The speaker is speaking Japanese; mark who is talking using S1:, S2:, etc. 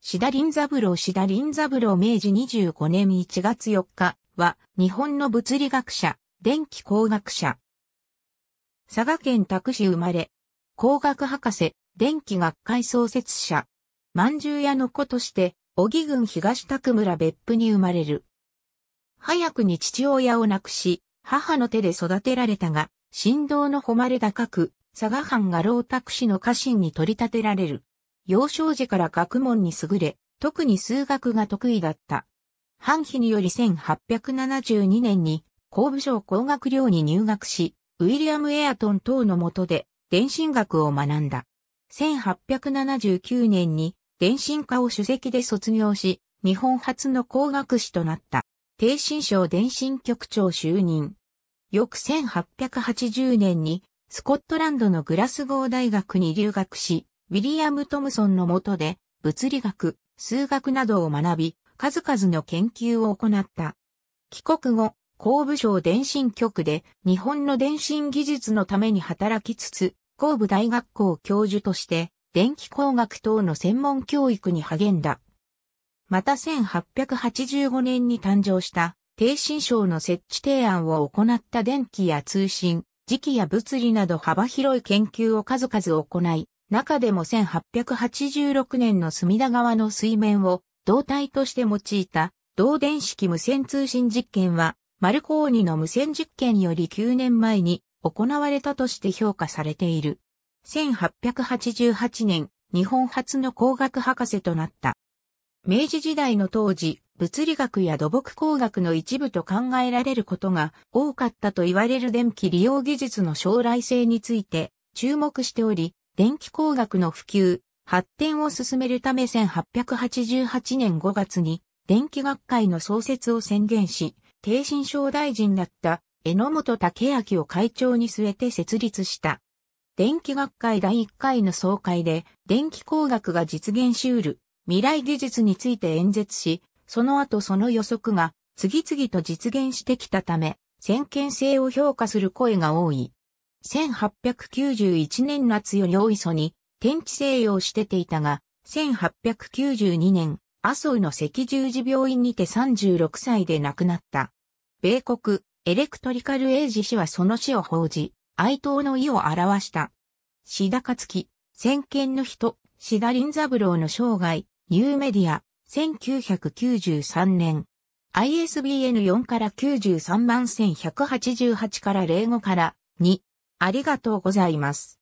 S1: シダリンザブローシダリンザブロ明治25年1月4日は日本の物理学者、電気工学者。佐賀県拓市生まれ、工学博士、電気学会創設者。万獣屋の子として、小木郡東拓村別府に生まれる。早くに父親を亡くし、母の手で育てられたが、振動の誉れ高く、佐賀藩が老拓市の家臣に取り立てられる。幼少時から学問に優れ、特に数学が得意だった。半日により1872年に工部省工学寮に入学し、ウィリアム・エアトン等の下で電信学を学んだ。1879年に電信科を主席で卒業し、日本初の工学士となった。低新省電信局長就任。翌1880年にスコットランドのグラスゴー大学に留学し、ウィリアム・トムソンの下で、物理学、数学などを学び、数々の研究を行った。帰国後、工部省電信局で日本の電信技術のために働きつつ、工部大学校教授として、電気工学等の専門教育に励んだ。また1885年に誕生した、低新省の設置提案を行った電気や通信、磁気や物理など幅広い研究を数々行い、中でも1886年の隅田川の水面を胴体として用いた導電式無線通信実験は、マルコーニの無線実験より9年前に行われたとして評価されている。1888年、日本初の工学博士となった。明治時代の当時、物理学や土木工学の一部と考えられることが多かったと言われる電気利用技術の将来性について注目しており、電気工学の普及、発展を進めるため1888年5月に電気学会の創設を宣言し、低心省大臣だった榎本武明を会長に据えて設立した。電気学会第1回の総会で電気工学が実現しうる未来技術について演説し、その後その予測が次々と実現してきたため、先見性を評価する声が多い。1891年夏より大磯に天地西洋してていたが、1892年、麻生の赤十字病院にて36歳で亡くなった。米国、エレクトリカル・エイジ氏はその死を報じ、哀悼の意を表した。志カツキ、先見の人、志田ブ三郎の生涯、ニューメディア、1993年。ISBN4 から93万1188から05から2、ありがとうございます。